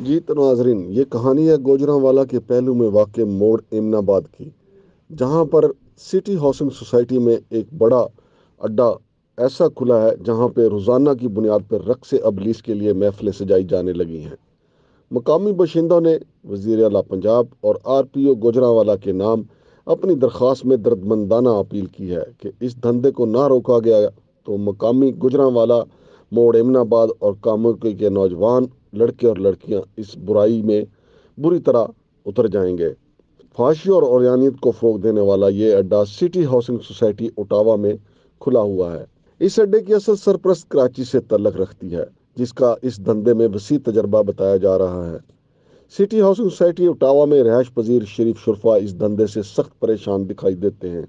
गीत नाजरीन ये कहानी है गोजरावाला के पहलू में वाक़ मोड़ इमनाबाद की जहाँ पर सिटी हाउसिंग सोसाइटी में एक बड़ा अड्डा ऐसा खुला है जहाँ पर रोज़ाना की बुनियाद पर रक्स अबलीस के लिए महफिलें सजाई जाने लगी हैं मकामी बाशिंदों ने वजीर अला पंजाब और आर पी ओ गोजरावाला के नाम अपनी दरख्वास्त में दर्दमंदाना अपील की है कि इस धंधे को ना रोका गया तो मकामी गुजरावाला मोड़ इमनाबाद और कामुकी के नौजवान लड़के और लड़कियां इस बुराई में बुरी तरह उतर जाएंगे फाशी और औरयानियत को फ़ोक देने वाला ये अड्डा सिटी हाउसिंग सोसाइटी ओटावा में खुला हुआ है इस अड्डे की असल सरप्रस्त कराची से तलक रखती है जिसका इस धंधे में वसी तजर्बा बताया जा रहा है सिटी हाउसिंग सोसाइटी ओटावा में रहायश पजीर शरीफ शरफा इस धंधे से सख्त परेशान दिखाई देते हैं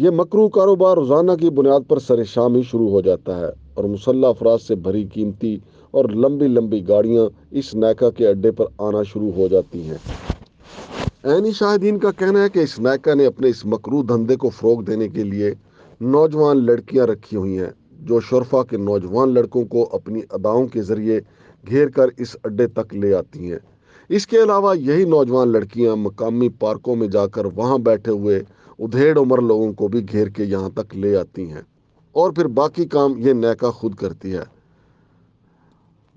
ये मकरू कारोबार रोज़ाना की बुनियाद पर सरेशाम ही शुरू हो जाता है और मुसल्ला अफराज से भरी कीमती और लंबी लंबी गाड़ियां इस नायका के अड्डे पर आना शुरू हो जाती हैं ऐनी शाहिदीन का कहना है कि इस नायका ने अपने इस मकरू धंधे को फ़रोग देने के लिए नौजवान लड़कियां रखी हुई हैं जो शरफा के नौजवान लड़कों को अपनी अदाओं के ज़रिए घेर कर इस अड्डे तक ले आती हैं इसके अलावा यही नौजवान लड़कियां मकामी पार्कों में जाकर वहां बैठे हुए उधेड़ उम्र लोगों को भी घेर के यहाँ तक ले आती हैं और फिर बाकी काम ये नायका खुद करती है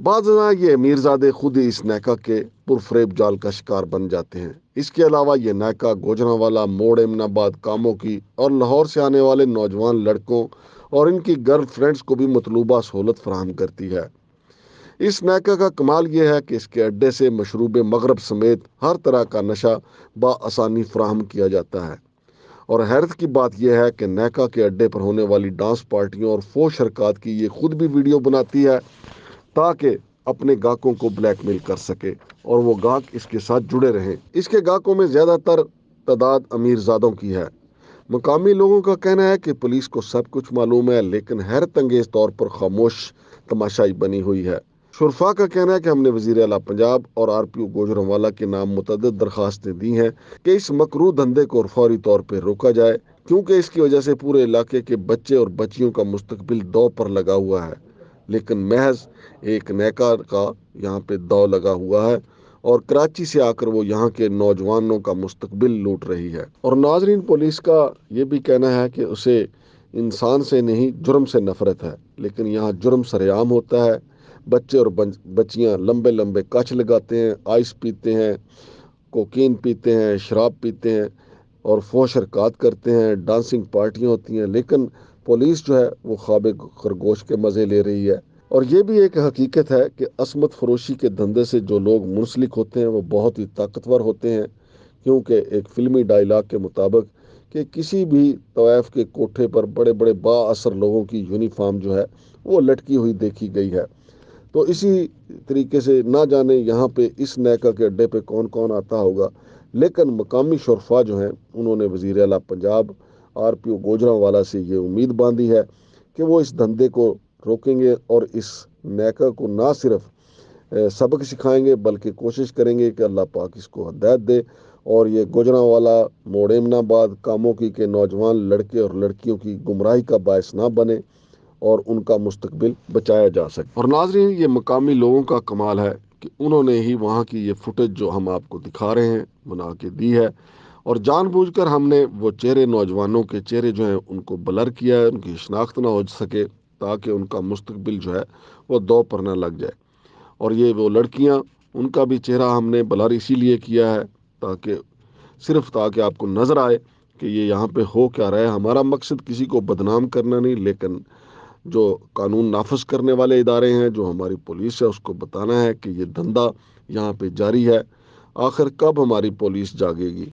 बाजना ये मीरजादे खुद ही इस नैका के पुरफरेब जाल का शिकार बन जाते हैं इसके अलावा ये नैका वाला मोड़ एमनाबाद कामों की और लाहौर से आने वाले नौजवान लड़कों और इनकी गर्ल फ्रेंड्स को भी मतलूबा सहूलत फ्राहम करती है इस नैका का कमाल यह है कि इसके अड्डे से मशरूब मगरब समेत हर तरह का नशा बसानी फ्राहम किया जाता है और हैरत की बात यह है कि नैका के अड्डे पर होने वाली डांस पार्टियों और फोश हरकत की ये खुद भी वीडियो बनाती है ताकि अपने गाहकों को ब्लैकमेल कर सके और वो गाहक इसके साथ जुड़े रहें इसके गाहकों में ज़्यादातर तादाद अमीरजादों की है मकामी लोगों का कहना है कि पुलिस को सब कुछ मालूम है लेकिन हैरत अंगेज तौर पर खामोश तमाशाई बनी हुई है शुरफा का कहना है कि हमने वजीर अला पंजाब और आर पी ओ गोजरवाला के नाम मुतद दरख्वास्तें दी हैं कि इस मकरू धंधे को फौरी तौर पर रोका जाए क्योंकि इसकी वजह से पूरे इलाके के बच्चे और बच्चियों का मुस्तबिल दौ पर लगा हुआ है लेकिन महज एक नैकार का यहाँ पे दौ लगा हुआ है और कराची से आकर वो यहाँ के नौजवानों का मुस्तबिल लूट रही है और नाजरीन पुलिस का ये भी कहना है कि उसे इंसान से नहीं जुर्म से नफरत है लेकिन यहाँ जुर्म सरेआम होता है बच्चे और बच्चियाँ लंबे लंबे कच लगाते हैं आइस पीते हैं कोकीन पीते हैं शराब पीते हैं और फोश हरकत करते हैं डांसिंग पार्टियाँ होती हैं लेकिन पुलिस जो है वो ख्वाब खरगोश के मज़े ले रही है और ये भी एक हकीकत है कि असमत फरोशी के धंधे से जो लोग मुनसलिक होते हैं वो बहुत ही ताकतवर होते हैं क्योंकि एक फ़िल्मी डायलाग के मुताबिक कि किसी भी तवैफ के कोठे पर बड़े बड़े बासर लोगों की यूनिफॉर्म जो है वो लटकी हुई देखी गई है तो इसी तरीके से ना जाने यहाँ पे इस नैका के अड्डे पे कौन कौन आता होगा लेकिन मकामी शरफा जो हैं उन्होंने वज़ी अला Punjab R P RPO Gujranwala से ये उम्मीद बांधी है कि वो इस धंधे को रोकेंगे और इस नैका को ना सिर्फ सबक सिखाएंगे बल्कि कोशिश करेंगे कि अल्लाह पाक इसको हदायत दे और ये गोजरावाला वाला इमनाबाद कामों की के नौजवान लड़के और लड़कियों की गुमराही का बायस ना बने और उनका मुस्तबिल बचाया जा सके और नाजरीन ये मकामी लोगों का कमाल है कि उन्होंने ही वहाँ की ये फुटेज जो हम आपको दिखा रहे हैं बना के दी है और जानबूझकर हमने वो चेहरे नौजवानों के चेहरे जो हैं उनको ब्लर किया है उनकी शनाख्त ना हो सके ताकि उनका मुस्तबिल जो है वो दो पर ना लग जाए और ये वो लड़कियाँ उनका भी चेहरा हमने ब्लर इसीलिए किया है ताकि सिर्फ ताकि आपको नज़र आए कि ये यहाँ पे हो क्या रहा है हमारा मकसद किसी को बदनाम करना नहीं लेकिन जो कानून नाफज करने वाले इदारे हैं जो हमारी पुलिस है उसको बताना है कि ये धंधा यहाँ पे जारी है आखिर कब हमारी पुलिस जागेगी